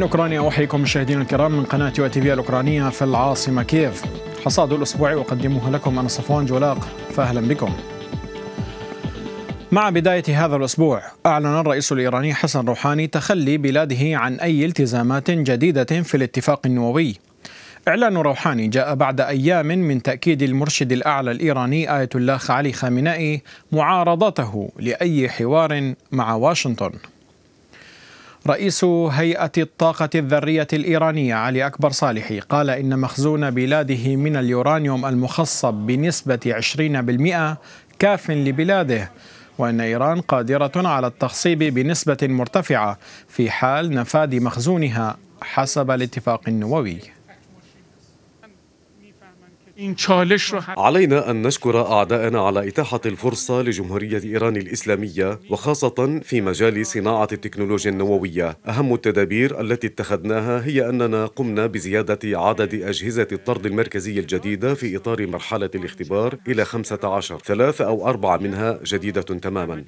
من أوكرانيا أحييكم مشاهدينا الكرام من قناة يو تي في الأوكرانية في العاصمة كييف حصاد الاسبوع أقدمه لكم أنا صفوان جولاق فأهلا بكم مع بداية هذا الأسبوع أعلن الرئيس الإيراني حسن روحاني تخلي بلاده عن أي التزامات جديدة في الاتفاق النووي إعلان روحاني جاء بعد أيام من تأكيد المرشد الأعلى الإيراني آية الله علي خامنائي معارضته لأي حوار مع واشنطن رئيس هيئة الطاقة الذرية الإيرانية علي أكبر صالحي قال إن مخزون بلاده من اليورانيوم المخصب بنسبة 20% كاف لبلاده وأن إيران قادرة على التخصيب بنسبة مرتفعة في حال نفاد مخزونها حسب الاتفاق النووي علينا أن نشكر أعداءنا على إتاحة الفرصة لجمهورية إيران الإسلامية وخاصة في مجال صناعة التكنولوجيا النووية أهم التدابير التي اتخذناها هي أننا قمنا بزيادة عدد أجهزة الطرد المركزي الجديدة في إطار مرحلة الاختبار إلى 15 ثلاث أو أربع منها جديدة تماما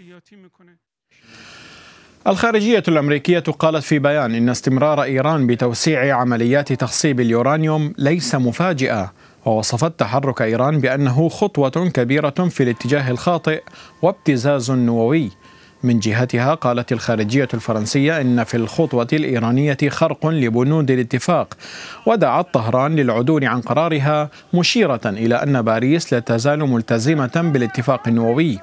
الخارجية الأمريكية قالت في بيان إن استمرار إيران بتوسيع عمليات تخصيب اليورانيوم ليس مفاجئة ووصفت تحرك إيران بأنه خطوة كبيرة في الاتجاه الخاطئ وابتزاز نووي من جهتها قالت الخارجية الفرنسية إن في الخطوة الإيرانية خرق لبنود الاتفاق ودعت طهران للعدول عن قرارها مشيرة إلى أن باريس لا تزال ملتزمة بالاتفاق النووي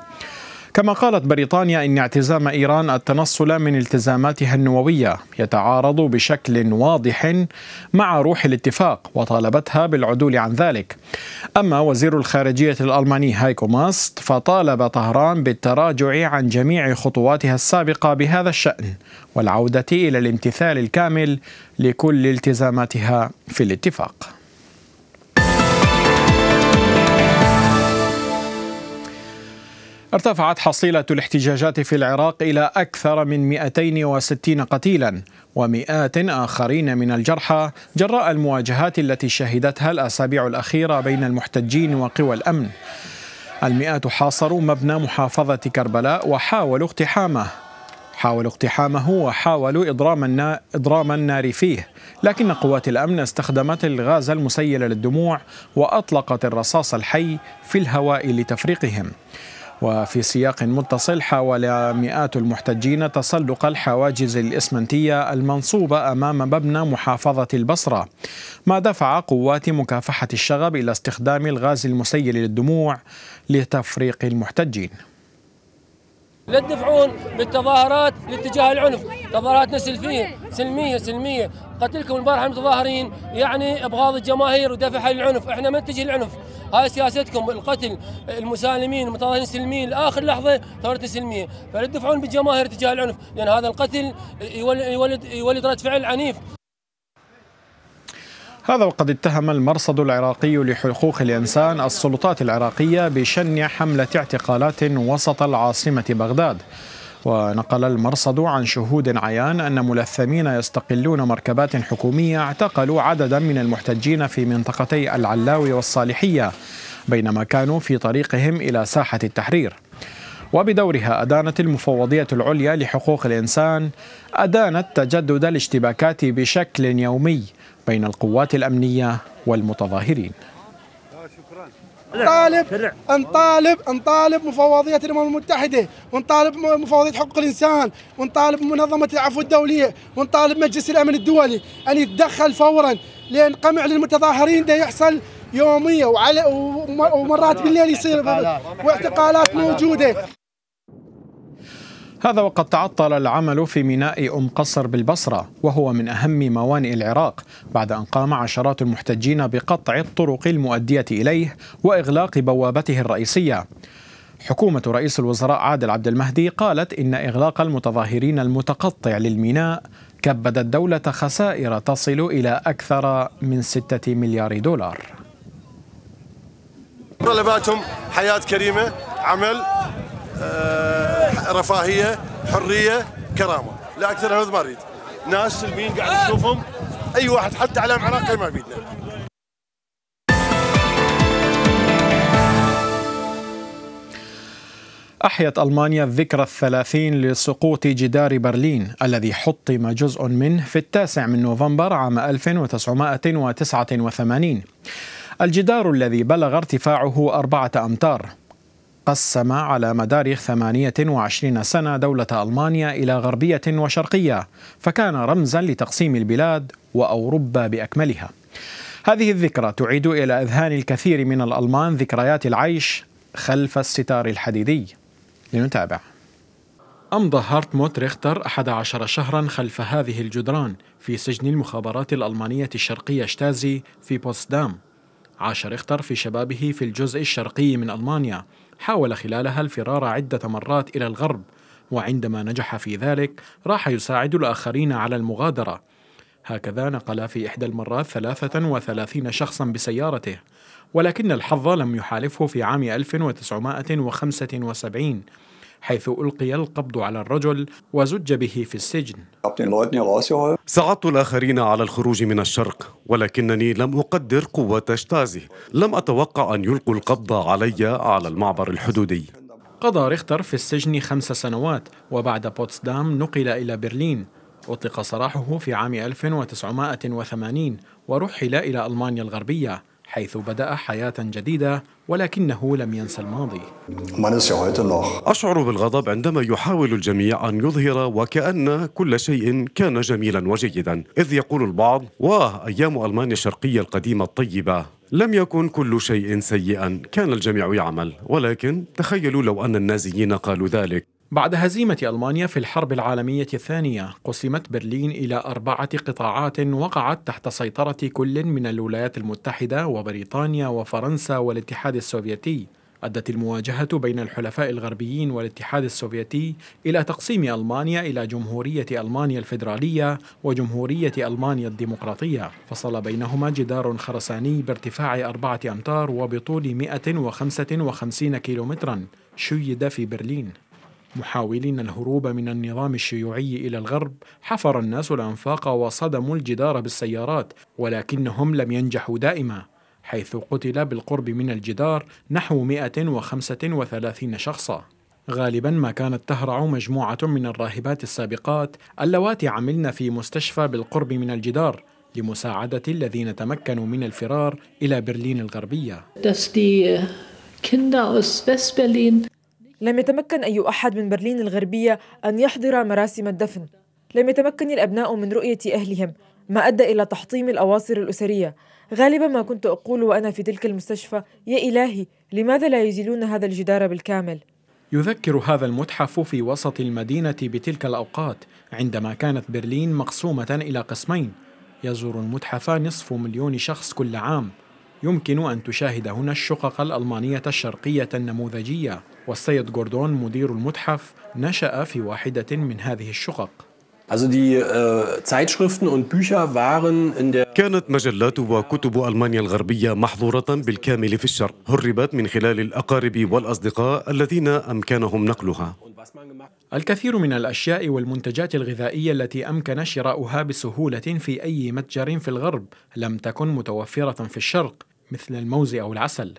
كما قالت بريطانيا إن اعتزام إيران التنصل من التزاماتها النووية يتعارض بشكل واضح مع روح الاتفاق وطالبتها بالعدول عن ذلك أما وزير الخارجية الألماني هايكو ماست فطالب طهران بالتراجع عن جميع خطواتها السابقة بهذا الشأن والعودة إلى الامتثال الكامل لكل التزاماتها في الاتفاق ارتفعت حصيلة الاحتجاجات في العراق إلى أكثر من 260 قتيلا ومئات آخرين من الجرحى جراء المواجهات التي شهدتها الأسابيع الأخيرة بين المحتجين وقوى الأمن المئات حاصروا مبنى محافظة كربلاء وحاولوا اقتحامه حاولوا اقتحامه وحاولوا إضرام, النا... إضرام النار فيه لكن قوات الأمن استخدمت الغاز المسيل للدموع وأطلقت الرصاص الحي في الهواء لتفريقهم وفي سياق متصل حاول مئات المحتجين تسلق الحواجز الإسمنتية المنصوبة أمام مبنى محافظة البصرة ما دفع قوات مكافحة الشغب إلى استخدام الغاز المسيل للدموع لتفريق المحتجين لا تدفعون بالتظاهرات لاتجاه العنف تظاهراتنا سلفيه سلميه سلميه قتلكم البارحه المتظاهرين يعني ابغاض الجماهير ودفعها للعنف احنا ما نتجه للعنف هاي سياستكم القتل المسالمين المتظاهرين سلميين لاخر لحظه ثورتنا سلميه فلا تدفعون بالجماهير تجاه العنف لان هذا القتل يولد يولد رد فعل عنيف هذا وقد اتهم المرصد العراقي لحقوق الإنسان السلطات العراقية بشن حملة اعتقالات وسط العاصمة بغداد ونقل المرصد عن شهود عيان أن ملثمين يستقلون مركبات حكومية اعتقلوا عددا من المحتجين في منطقتي العلاوي والصالحية بينما كانوا في طريقهم إلى ساحة التحرير وبدورها أدانت المفوضية العليا لحقوق الإنسان أدانت تجدد الاشتباكات بشكل يومي بين القوات الأمنية والمتظاهرين نطالب نطالب نطالب مفوضية الأمم المتحدة ونطالب مفوضية حقوق الإنسان ونطالب منظمة العفو الدولية ونطالب مجلس الأمن الدولي أن يتدخل فورا لأن قمع للمتظاهرين ده يحصل يومية وعلى ومرات بالليل يصير واعتقالات موجودة هذا وقد تعطل العمل في ميناء أم قصر بالبصرة وهو من أهم موانئ العراق بعد أن قام عشرات المحتجين بقطع الطرق المؤدية إليه وإغلاق بوابته الرئيسية حكومة رئيس الوزراء عادل عبد المهدي قالت إن إغلاق المتظاهرين المتقطع للميناء كبد الدولة خسائر تصل إلى أكثر من ستة مليار دولار طلباتهم حياة كريمة عمل آه رفاهيه حريه كرامه لا اكثر هذا ما اريد ناس سلميين قاعد نشوفهم اي واحد حتى علم عراقي ما بيدنا أحيت ألمانيا الذكرى الثلاثين لسقوط جدار برلين الذي حطم جزء منه في التاسع من نوفمبر عام 1989 الجدار الذي بلغ ارتفاعه أربعة أمتار قسم على مدار 28 سنة دولة ألمانيا إلى غربية وشرقية فكان رمزا لتقسيم البلاد وأوروبا بأكملها هذه الذكرى تعيد إلى أذهان الكثير من الألمان ذكريات العيش خلف الستار الحديدي لنتابع أمضى هارتموت ريختر 11 شهرا خلف هذه الجدران في سجن المخابرات الألمانية الشرقية شتازي في بوتسدام عاش ريختر في شبابه في الجزء الشرقي من ألمانيا حاول خلالها الفرار عدة مرات إلى الغرب وعندما نجح في ذلك راح يساعد الآخرين على المغادرة هكذا نقل في إحدى المرات 33 شخصا بسيارته ولكن الحظ لم يحالفه في عام 1975 حيث ألقي القبض على الرجل وزج به في السجن ساعدت الآخرين على الخروج من الشرق ولكنني لم أقدر قوة شتازي لم أتوقع أن يلقوا القبض علي على المعبر الحدودي قضى ريختر في السجن خمس سنوات وبعد بوتسدام نقل إلى برلين أطلق سراحه في عام 1980 ورحل إلى ألمانيا الغربية حيث بدأ حياة جديدة ولكنه لم ينسى الماضي أشعر بالغضب عندما يحاول الجميع أن يظهر وكأن كل شيء كان جميلا وجيدا إذ يقول البعض واه أيام ألمانيا الشرقية القديمة الطيبة لم يكن كل شيء سيئا كان الجميع يعمل ولكن تخيلوا لو أن النازيين قالوا ذلك بعد هزيمة ألمانيا في الحرب العالمية الثانية، قسمت برلين إلى أربعة قطاعات وقعت تحت سيطرة كل من الولايات المتحدة وبريطانيا وفرنسا والاتحاد السوفيتي. أدت المواجهة بين الحلفاء الغربيين والاتحاد السوفيتي إلى تقسيم ألمانيا إلى جمهورية ألمانيا الفيدرالية وجمهورية ألمانيا الديمقراطية فصل بينهما جدار خرساني بارتفاع أربعة أمتار وبطول 155 كيلومترا شيد في برلين محاولين الهروب من النظام الشيوعي الى الغرب حفر الناس الانفاق وصدموا الجدار بالسيارات ولكنهم لم ينجحوا دائما حيث قتل بالقرب من الجدار نحو 135 شخصا غالبا ما كانت تهرع مجموعة من الراهبات السابقات اللواتي عملن في مستشفى بالقرب من الجدار لمساعدة الذين تمكنوا من الفرار إلى برلين الغربية. لم يتمكن أي أحد من برلين الغربية أن يحضر مراسم الدفن لم يتمكن الأبناء من رؤية أهلهم ما أدى إلى تحطيم الأواصر الأسرية غالبا ما كنت أقول وأنا في تلك المستشفى يا إلهي لماذا لا يزيلون هذا الجدار بالكامل؟ يذكر هذا المتحف في وسط المدينة بتلك الأوقات عندما كانت برلين مقسومة إلى قسمين يزور المتحف نصف مليون شخص كل عام يمكن أن تشاهد هنا الشقق الألمانية الشرقية النموذجية والسيد جوردون مدير المتحف نشأ في واحدة من هذه الشقق Also die äh, Zeitschriften und Bücher waren in der كانت مجلات وكتب ألمانيا الغربية محظورة بالكامل في الشرق هربت من خلال الأقارب والأصدقاء الذين أمكنهم نقلها الكثير من الأشياء والمنتجات الغذائية التي أمكن شراؤها بسهولة في أي متجر في الغرب لم تكن متوفرة في الشرق مثل الموز أو العسل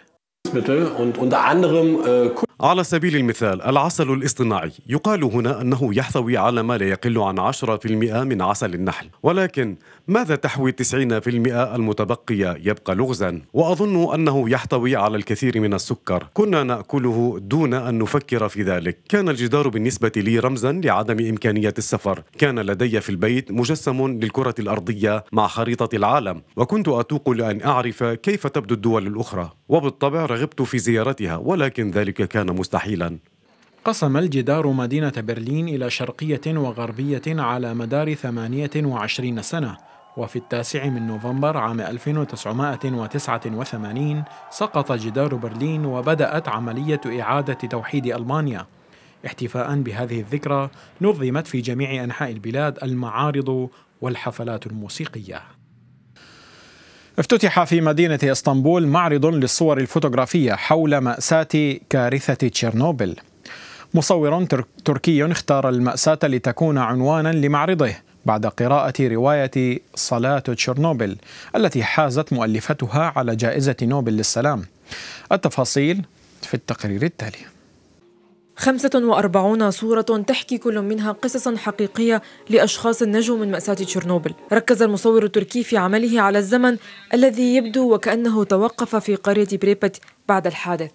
Äh, على سبيل المثال العسل الاصطناعي يقال هنا أنه يحتوي على ما لا يقل عن 10% من عسل النحل ولكن ماذا تحوي 90% المتبقية يبقى لغزا وأظن أنه يحتوي على الكثير من السكر كنا نأكله دون أن نفكر في ذلك كان الجدار بالنسبة لي رمزا لعدم إمكانية السفر كان لدي في البيت مجسم للكرة الأرضية مع خريطة العالم وكنت أتوق لأن أعرف كيف تبدو الدول الأخرى وبالطبع رغبت في زيارتها ولكن ذلك كان مستحيلا قسم الجدار مدينة برلين إلى شرقية وغربية على مدار 28 سنة وفي التاسع من نوفمبر عام 1989 سقط جدار برلين وبدأت عملية إعادة توحيد ألمانيا احتفاء بهذه الذكرى نظمت في جميع أنحاء البلاد المعارض والحفلات الموسيقية افتتح في مدينة اسطنبول معرض للصور الفوتوغرافية حول مأساة كارثة تشيرنوبل مصور تركي اختار المأساة لتكون عنوانا لمعرضه بعد قراءة رواية صلاة تشيرنوبل التي حازت مؤلفتها على جائزة نوبل للسلام التفاصيل في التقرير التالي 45 صورة تحكي كل منها قصصا حقيقية لأشخاص نجوا من مأساة تشيرنوبل ركز المصور التركي في عمله على الزمن الذي يبدو وكأنه توقف في قرية بريبت بعد الحادث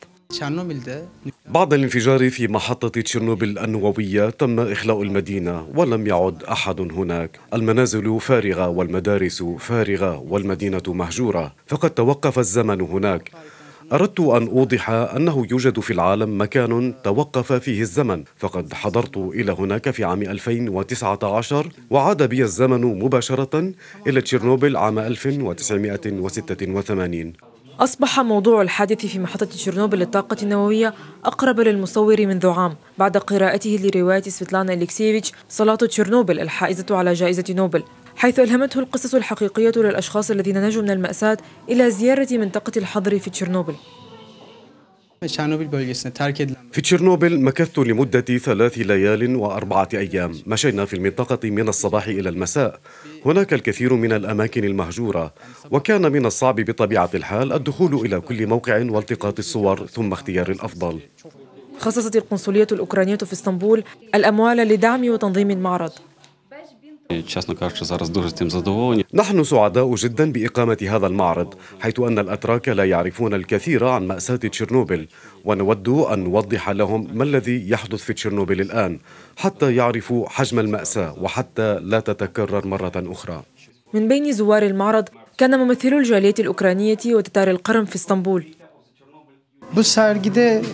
بعد الانفجار في محطة تشيرنوبل النووية تم إخلاء المدينة ولم يعد أحد هناك المنازل فارغة والمدارس فارغة والمدينة مهجورة فقد توقف الزمن هناك أردت أن أوضح أنه يوجد في العالم مكان توقف فيه الزمن فقد حضرت إلى هناك في عام 2019 وعاد بي الزمن مباشرة إلى تشيرنوبل عام 1986 أصبح موضوع الحادث في محطة تشيرنوبل للطاقة النووية أقرب للمصور منذ عام بعد قراءته لرواية سفيتلانا إليكسيفيتش صلاة تشيرنوبل الحائزة على جائزة نوبل حيث ألهمته القصص الحقيقية للأشخاص الذين نجوا من المأساة إلى زيارة منطقة الحظر في تشيرنوبل في تشيرنوبل مكثت لمدة ثلاث ليال وأربعة أيام مشينا في المنطقة من الصباح إلى المساء هناك الكثير من الأماكن المهجورة وكان من الصعب بطبيعة الحال الدخول إلى كل موقع والتقاط الصور ثم اختيار الأفضل خصصت القنصلية الأوكرانية في اسطنبول الأموال لدعم وتنظيم المعرض يعني نحن سعداء جدا بإقامة هذا المعرض حيث أن الأتراك لا يعرفون الكثير عن مأساة تشيرنوبل ونود أن نوضح لهم ما الذي يحدث في تشيرنوبل الآن حتى يعرفوا حجم المأساة وحتى لا تتكرر مرة أخرى من بين زوار المعرض كان ممثلو الجالية الأوكرانية وتتار القرم في اسطنبول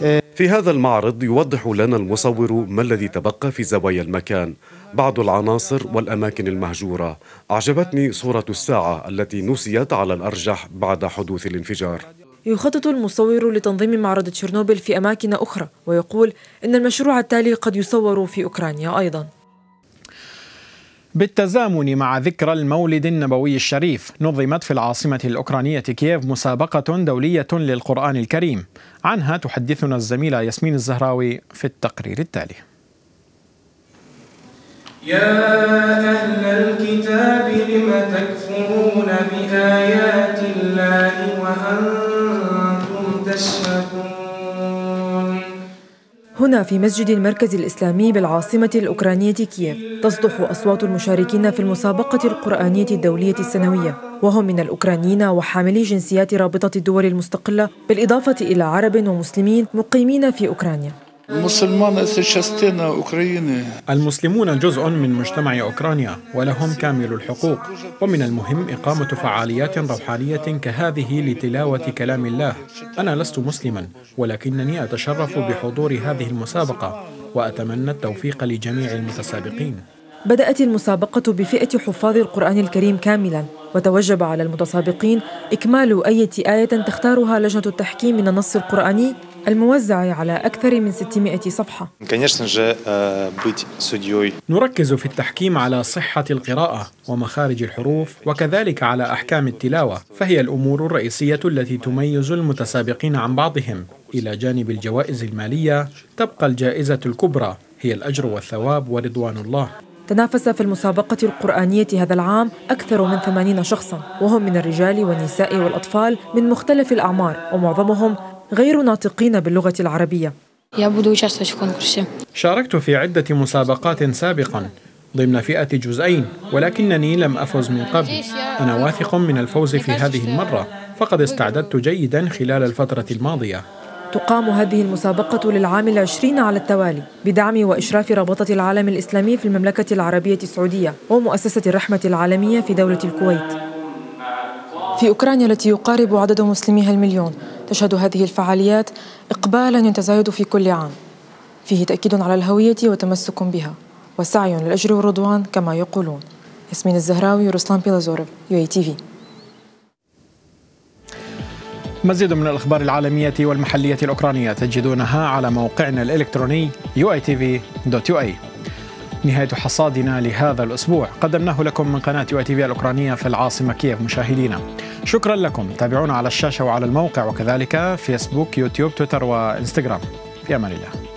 آه، في هذا المعرض يوضح لنا المصور ما الذي تبقى في زوايا المكان بعض العناصر والأماكن المهجورة أعجبتني صورة الساعة التي نسيت على الأرجح بعد حدوث الانفجار يخطط المصور لتنظيم معرض تشيرنوبل في أماكن أخرى ويقول إن المشروع التالي قد يصور في أوكرانيا أيضاً بالتزامن مع ذكرى المولد النبوي الشريف نظمت في العاصمة الأوكرانية كييف مسابقة دولية للقرآن الكريم عنها تحدثنا الزميلة ياسمين الزهراوي في التقرير التالي يا أهل الكتاب لم تكفرون بآيات الله وأنتم تشهدون هنا في مسجد المركز الإسلامي بالعاصمة الأوكرانية كييف تصدح أصوات المشاركين في المسابقة القرآنية الدولية السنوية وهم من الأوكرانيين وحاملي جنسيات رابطة الدول المستقلة بالإضافة إلى عرب ومسلمين مقيمين في أوكرانيا المسلمون جزء من مجتمع أوكرانيا ولهم كامل الحقوق ومن المهم إقامة فعاليات روحانية كهذه لتلاوة كلام الله أنا لست مسلما ولكنني أتشرف بحضور هذه المسابقة وأتمنى التوفيق لجميع المتسابقين بدأت المسابقة بفئة حفاظ القرآن الكريم كاملا وتوجب على المتسابقين إكمال أية آية تختارها لجنة التحكيم من النص القرآني الموزع على أكثر من 600 صفحة э, نركز في التحكيم على صحة القراءة ومخارج الحروف وكذلك على أحكام التلاوة فهي الأمور الرئيسية التي تميز المتسابقين عن بعضهم إلى جانب الجوائز المالية تبقى الجائزة الكبرى هي الأجر والثواب ورضوان الله تنافس في المسابقة القرآنية هذا العام أكثر من 80 شخصا وهم من الرجال والنساء والأطفال من مختلف الأعمار ومعظمهم غير ناطقين باللغة العربية شاركت في عدة مسابقات سابقا ضمن فئة جزئين ولكنني لم أفز من قبل أنا واثق من الفوز في هذه المرة فقد استعددت جيدا خلال الفترة الماضية تقام هذه المسابقة للعام العشرين على التوالي بدعم وإشراف رابطة العالم الإسلامي في المملكة العربية السعودية ومؤسسة الرحمة العالمية في دولة الكويت في أوكرانيا التي يقارب عدد مسلميها المليون تشهد هذه الفعاليات إقبالا يتزايد في كل عام فيه تأكيد على الهوية وتمسك بها وسعي للأجر والرضوان كما يقولون ياسمين الزهراوي ورسلان بيلازورف يو اي تي في مزيد من الأخبار العالمية والمحلية الأوكرانية تجدونها على موقعنا الإلكتروني uitv.ua نهاية حصادنا لهذا الأسبوع قدمناه لكم من قناة يو تي في الأوكرانية في العاصمة كييف مشاهدينا شكرا لكم تابعونا على الشاشة وعلى الموقع وكذلك فيسبوك يوتيوب تويتر وإنستغرام في أمان الله